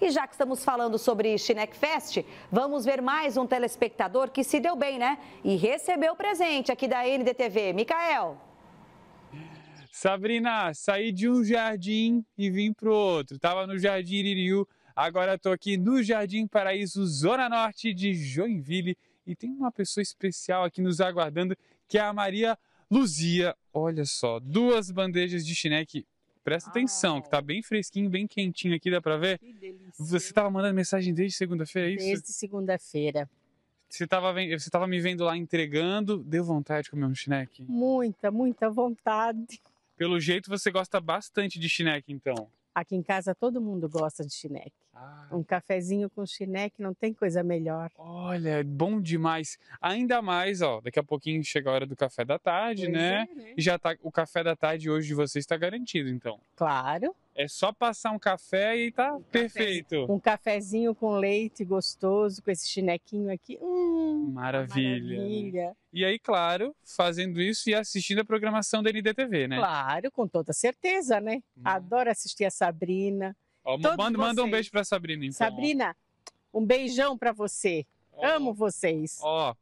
E já que estamos falando sobre Chinec Fest, vamos ver mais um telespectador que se deu bem, né? E recebeu presente aqui da NDTV. Micael. Sabrina, saí de um jardim e vim o outro. Tava no Jardim Iririu, agora tô aqui no Jardim Paraíso, Zona Norte de Joinville. E tem uma pessoa especial aqui nos aguardando, que é a Maria Luzia. Olha só, duas bandejas de chineque Presta ah, atenção, que tá bem fresquinho, bem quentinho aqui, dá pra ver? Que delícia. Você tava mandando mensagem desde segunda-feira, é isso? Desde segunda-feira. Você tava, você tava me vendo lá entregando, deu vontade de comer um chineque? Muita, muita vontade. Pelo jeito você gosta bastante de chineque, então. Aqui em casa todo mundo gosta de chineque. Ah. Um cafezinho com chineque não tem coisa melhor. Olha, bom demais. Ainda mais, ó, daqui a pouquinho chega a hora do café da tarde, né? É, né? Já tá o café da tarde hoje de vocês está garantido, então. Claro. É só passar um café e tá um perfeito. Café, um cafezinho com leite gostoso, com esse chinequinho aqui. Hum, maravilha. Né? maravilha. E aí, claro, fazendo isso e assistindo a programação da NDTV, né? Claro, com toda certeza, né? Hum. Adoro assistir a Sabrina. Ó, manda, manda, um beijo pra Sabrina, então. Sabrina, um beijão pra você. amo vocês. Ó,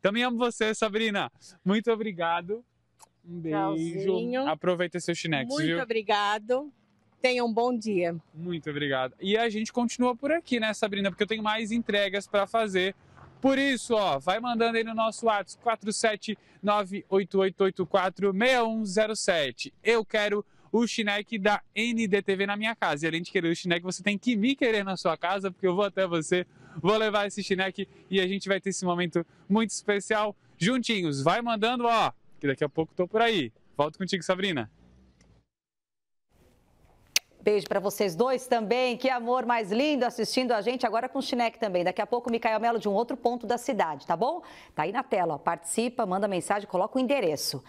também amo você, Sabrina. Muito obrigado. Um beijo. Tchauzinho. Aproveita seu chinex, Muito viu? Muito obrigado. Tenha um bom dia. Muito obrigado. E a gente continua por aqui, né, Sabrina? Porque eu tenho mais entregas para fazer. Por isso, ó, vai mandando aí no nosso WhatsApp 47988846107. Eu quero o chineque da NDTV na minha casa. E além de querer o chineque, você tem que me querer na sua casa, porque eu vou até você, vou levar esse chineque e a gente vai ter esse momento muito especial juntinhos. Vai mandando, ó, que daqui a pouco tô por aí. Volto contigo, Sabrina beijo para vocês dois também. Que amor mais lindo assistindo a gente agora com o Chinec também. Daqui a pouco o Micael Melo de um outro ponto da cidade, tá bom? Tá aí na tela, ó. participa, manda mensagem, coloca o endereço.